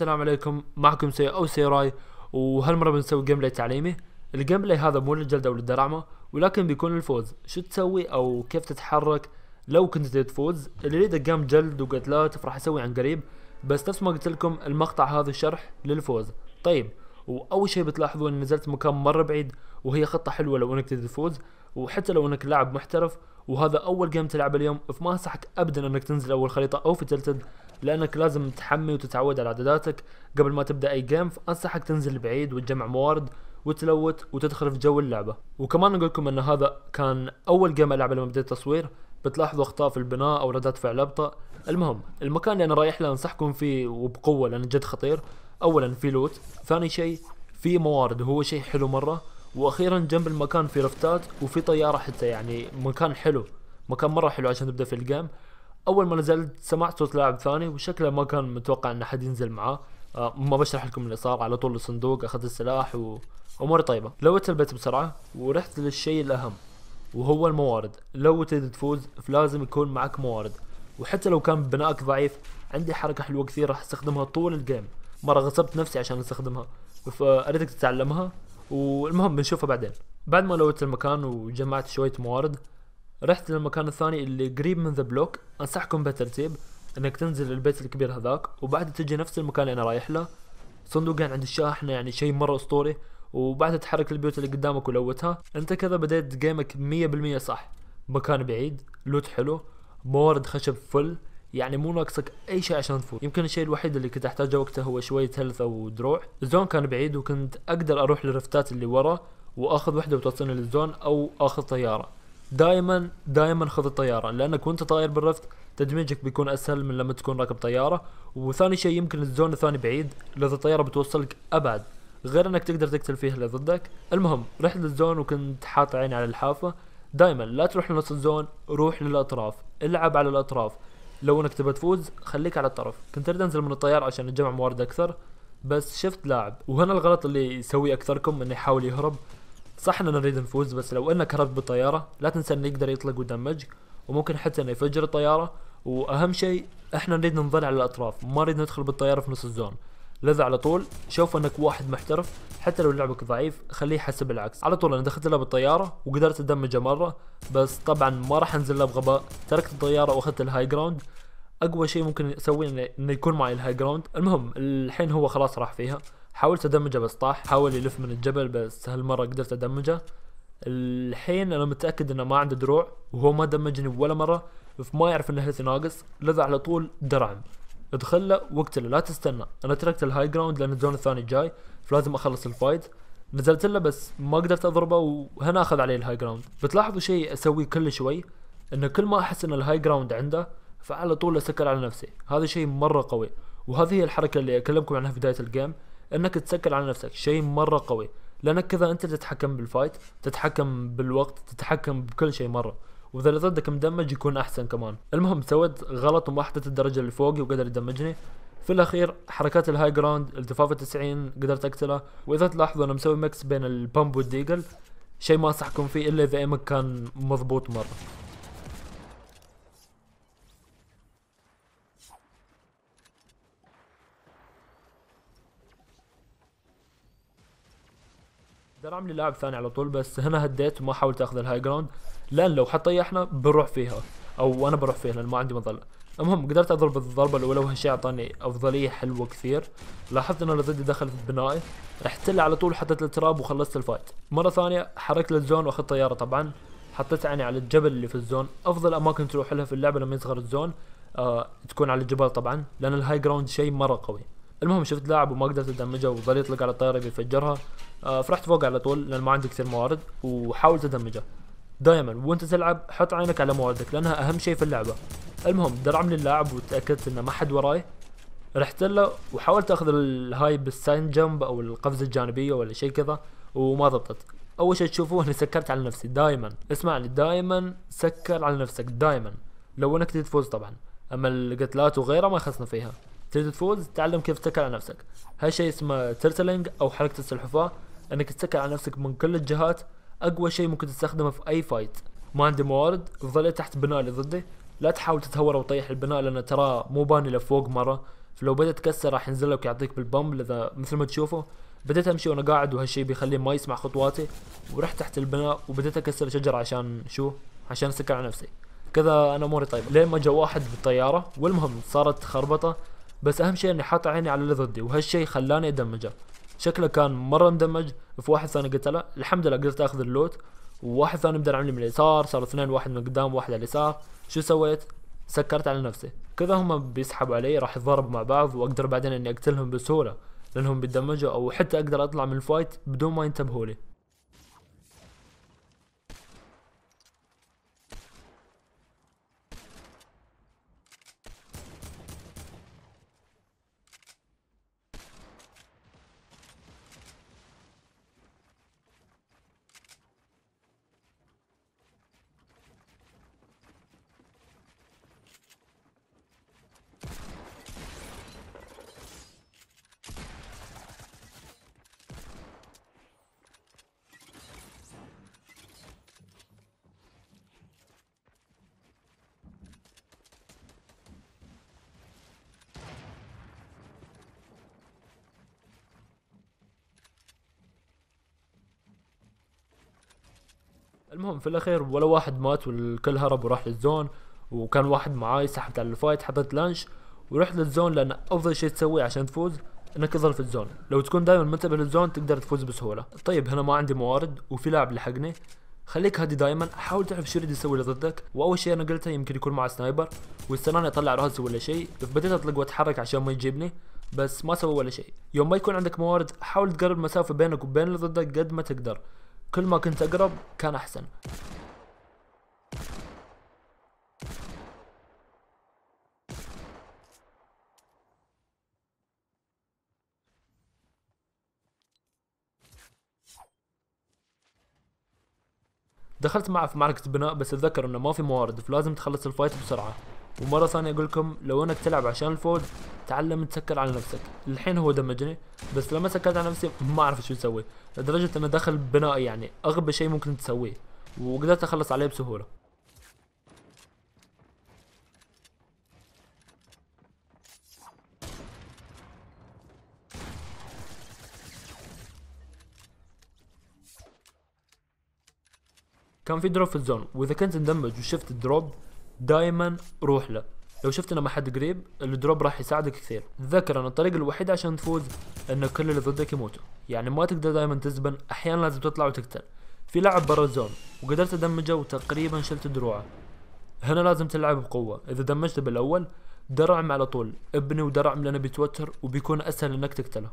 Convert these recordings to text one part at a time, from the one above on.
السلام عليكم معكم سي او سيراي وهالمره بنسوي جيم بلاي تعليمي الجيم بلاي هذا مو للجلد او للدراعمة ولكن بيكون الفوز شو تسوي او كيف تتحرك لو كنت تفوز اللي يريد قام جلد وقتلات راح اسوي عن قريب بس نفس ما قلت لكم المقطع هذا شرح للفوز طيب واول شيء بتلاحظوا اني نزلت مكان مره بعيد وهي خطه حلوه لو انك تريد تفوز وحتى لو انك لاعب محترف وهذا اول جيم تلعبه اليوم فما انصحك ابدا انك تنزل اول خريطه او في تلتد لانك لازم تحمي وتتعود على اعداداتك قبل ما تبدا اي جيم فانصحك تنزل بعيد وتجمع موارد وتلوت وتدخل في جو اللعبه وكمان نقول لكم ان هذا كان اول جيم العبه لما بديت التصوير بتلاحظوا اخطاء في البناء او ردات فعل ابطا المهم المكان اللي انا رايح له انصحكم فيه وبقوه لانه جد خطير اولا في لوت ثاني شيء في موارد وهو شيء حلو مره واخيرا جنب المكان في رفتات وفي طياره حتى يعني مكان حلو مكان مره حلو عشان تبدا في الجيم اول ما نزلت سمعت صوت لاعب ثاني وشكله ما كان متوقع ان حد ينزل معاه آه ما بشرح لكم اللي صار على طول الصندوق اخذت السلاح واموري طيبه لويت البيت بسرعه ورحت للشيء الاهم وهو الموارد لو تريد تفوز فلازم يكون معك موارد وحتى لو كان بنائك ضعيف عندي حركه حلوه كثير راح استخدمها طول الجيم مره غصبت نفسي عشان استخدمها فاريدك تتعلمها والمهم بنشوفها بعدين بعد ما لويت المكان وجمعت شويه موارد رحت للمكان الثاني اللي قريب من ذا بلوك انصحكم بالترتيب انك تنزل البيت الكبير هذاك وبعدها تجي نفس المكان اللي انا رايح له صندوقين يعني عند الشاحنه يعني شيء مره اسطوري وبعدها تحرك البيوت اللي قدامك ولوتها انت كذا بديت جيمك 100% صح مكان بعيد لوت حلو موارد خشب فل يعني مو ناقصك اي شيء عشان تفوز يمكن الشيء الوحيد اللي كنت احتاجه وقتها هو شويه هيلث او دروع الزون كان بعيد وكنت اقدر اروح للرفتات اللي ورا واخذ وحده وتوصلني للزون او اخذ طياره دائما دائما خذ الطياره لانك وانت طاير بالرفت تدمجك بيكون اسهل من لما تكون راكب طياره وثاني شيء يمكن الزون الثاني بعيد لذا الطياره بتوصلك ابعد غير انك تقدر تقتل فيها اللي ضدك المهم رحت للزون وكنت حاط عيني على الحافه دائما لا تروح لنص الزون روح للاطراف العب على الاطراف لو انك تبى تفوز خليك على الطرف كنت اريد انزل من الطياره عشان اجمع موارد اكثر بس شفت لاعب وهنا الغلط اللي يسويه اكثركم انه يحاول يهرب صح اننا نريد نفوز بس لو انك هربت بالطياره لا تنسى انه يقدر يطلق ودمج وممكن حتى انه يفجر الطياره واهم شيء احنا نريد نظل على الاطراف ما نريد ندخل بالطياره في نص الزون لذا على طول شوف انك واحد محترف حتى لو لعبك ضعيف خليه يحسب العكس على طول انا دخلت له بالطياره وقدرت ادمجه مره بس طبعا ما راح انزل له بغباء تركت الطياره واخذت الهاي جراوند اقوى شيء ممكن اسويه انه يكون معي الهاي جراوند المهم الحين هو خلاص راح فيها حاولت ادمجه بس طاح حاول يلف من الجبل بس هالمره قدرت ادمجه الحين انا متاكد انه ما عنده دروع وهو ما دمجني ولا مره فما يعرف ان هيلثي ناقص لذا على طول درعم ادخله واقتله لا تستنى انا تركت الهاي جراوند لان الزون الثاني جاي فلازم اخلص الفايت نزلت له بس ما قدرت اضربه وهنا اخذ عليه الهاي جراوند بتلاحظوا شيء اسويه كل شوي انه كل ما احس ان الهاي جراوند عنده فعلى طول اسكر على نفسي هذا شيء مره قوي وهذه هي الحركه اللي اكلمكم عنها في بدايه الجيم انك تسكر على نفسك شيء مره قوي لانك كذا انت تتحكم بالفايت تتحكم بالوقت تتحكم بكل شيء مره واذا اللي ضدك مدمج يكون احسن كمان المهم سويت غلط وما حطيت الدرجه اللي فوقي وقدر يدمجني في الاخير حركات الهاي جراوند التفاف 90 قدرت اقتله واذا تلاحظوا انا مسوي ميكس بين البامب والديجل شيء ما انصحكم فيه الا اذا ايمك كان مضبوط مره كان عامل لاعب ثاني على طول بس هنا هديت وما حاولت اخذ الهاي جراوند لان لو حط احنا بنروح فيها او انا بروح فيها لان ما عندي مظله المهم قدرت اضرب الضربه الاولى وهالشيء اعطاني افضليه حلوه كثير لاحظت ان اللي ضدي دخل في بنائي رحت له على طول حطيت التراب وخلصت الفايت مره ثانيه حركت للزون واخذت طياره طبعا حطيت عيني على الجبل اللي في الزون افضل اماكن تروح لها في اللعبه لما يصغر الزون آه تكون على الجبل طبعا لان الهاي جراوند شيء مره قوي المهم شفت لاعب وما قدرت ادمجه وظل يطلق على الطياره بيفجرها آه فرحت فوق على طول لان ما عندي كثير موارد وحاولت ادمجه دائما وانت تلعب حط عينك على مواردك لانها اهم شيء في اللعبه المهم درعم اللاعب وتاكدت انه ما حد وراي رحت له وحاولت اخذ الهاي بالساين جمب او القفزه الجانبيه ولا شيء كذا وما ضبطت اول شيء تشوفوه اني سكرت على نفسي دائما اسمعني دائما سكر على نفسك دائما لو انك تفوز طبعا اما القتلات وغيرها ما يخصنا فيها تريد تفوز تعلم كيف تتكل على نفسك هالشيء اسمه ترتلينج او حركة السلحفاة انك تتكل على نفسك من كل الجهات اقوى شيء ممكن تستخدمه في اي فايت ما عندي موارد ظل تحت بناء اللي ضدي لا تحاول تتهور وتطيح البناء لانه ترى مو باني لفوق مرة فلو بدا تكسر راح ينزل لك ويعطيك بالبمب لذا مثل ما تشوفه بديت امشي وانا قاعد وهالشي بيخليه ما يسمع خطواتي ورحت تحت البناء وبديت اكسر شجرة عشان شو عشان اسكر على نفسي كذا انا اموري طيبه لين ما جاء واحد بالطياره والمهم صارت خربطه بس اهم شيء اني حاط عيني على اللي ضدي وهالشيء خلاني ادمجه شكله كان مره مدمج في واحد ثاني قتله الحمد لله قدرت اخذ اللوت وواحد ثاني بدأ عملي من اليسار صار اثنين واحد من قدام واحد على اليسار شو سويت سكرت على نفسي كذا هم بيسحبوا علي راح يتضاربوا مع بعض واقدر بعدين اني اقتلهم بسهوله لانهم بيدمجوا او حتى اقدر اطلع من الفايت بدون ما ينتبهوا لي المهم في الاخير ولا واحد مات والكل هرب وراح للزون وكان واحد معاي سحبت على الفايت حطيت لانش ورحت للزون لان افضل شيء تسويه عشان تفوز انك تظل في الزون لو تكون دائما منتبه للزون تقدر تفوز بسهوله طيب هنا ما عندي موارد وفي لاعب لحقني خليك هادي دائما حاول تعرف شو يريد يسوي اللي ضدك واول شيء انا قلته يمكن يكون مع سنايبر واستناني اطلع راسي ولا شيء فبديت اطلق واتحرك عشان ما يجيبني بس ما سوى ولا شيء يوم ما يكون عندك موارد حاول تقرب مسافه بينك وبين اللي ضدك قد ما تقدر كل ما كنت اقرب كان احسن دخلت معه في معركة بناء بس اتذكر انه ما في موارد فلازم تخلص الفايت بسرعة ومره ثانيه اقول لكم لو انك تلعب عشان الفوز تعلم تسكر على نفسك الحين هو دمجني بس لما سكرت على نفسي ما اعرف شو اسوي لدرجه انه دخل بنائي يعني اغبى شيء ممكن تسويه وقدرت اخلص عليه بسهوله كان في دروب في الزون واذا كنت مدمج وشفت الدروب دايما روح له لو شفت انه ما حد قريب الدروب راح يساعدك كثير تذكر ان الطريقة الوحيدة عشان تفوز ان كل اللي ضدك يموتوا يعني ما تقدر دايما تزبن احيانا لازم تطلع وتقتل في لاعب برا الزون وقدرت ادمجه وتقريبا شلت دروعه هنا لازم تلعب بقوة اذا دمجته بالاول درعم على طول ابني ودرعم لانه بيتوتر وبيكون اسهل انك تقتله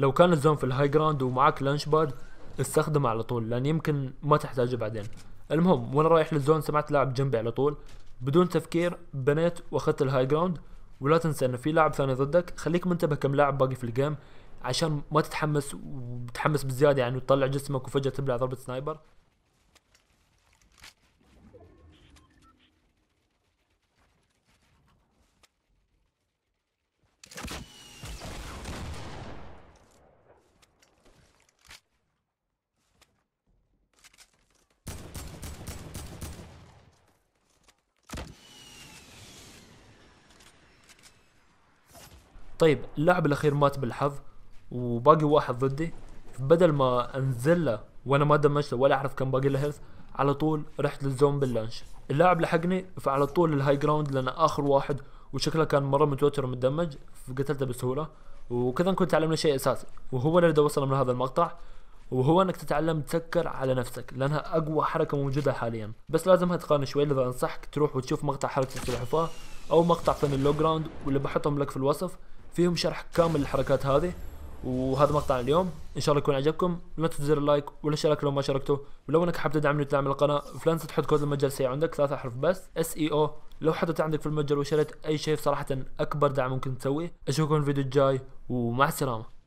لو كان الزون في الهاي جراوند ومعاك لانش باد استخدمه على طول لان يمكن ما تحتاجه بعدين المهم وانا رايح للزون سمعت لاعب جنبي على طول بدون تفكير بنيت واخذت الهاي جراوند ولا تنسى ان في لاعب ثاني ضدك خليك منتبه كم لاعب باقي في الجيم عشان ما تتحمس وتتحمس بزياده يعني وتطلع جسمك وفجاه تبلع ضربه سنايبر طيب اللاعب الاخير مات بالحظ وباقي واحد ضدي بدل ما انزل له وانا ما دمجته ولا اعرف كم باقي له هيلث على طول رحت للزومبي اللانش اللاعب لحقني فعلى طول الهاي جراوند لان اخر واحد وشكله كان مره متوتر ومتدمج فقتلته بسهوله وكذا كنت تعلمنا شيء اساسي وهو اللي بدي اوصله من هذا المقطع وهو انك تتعلم تسكر على نفسك لانها اقوى حركه موجوده حاليا بس لازمها تقارن شوي لذا انصحك تروح وتشوف مقطع حركه السلحفاه او مقطع فن اللو جراوند واللي بحطهم لك في الوصف فيهم شرح كامل للحركات هذه وهذا مقطع اليوم ان شاء الله يكون عجبكم لا تنسوا زر اللايك ولا الاشتراك لو ما شاركتوا ولو انك حاب تدعمني وتدعم القناه فلا تنسى تحط كود المتجر سي عندك ثلاثة احرف بس اس اي او لو حطيت عندك في المتجر وشريت اي شيء صراحه اكبر دعم ممكن تسويه اشوفكم في الفيديو الجاي ومع السلامه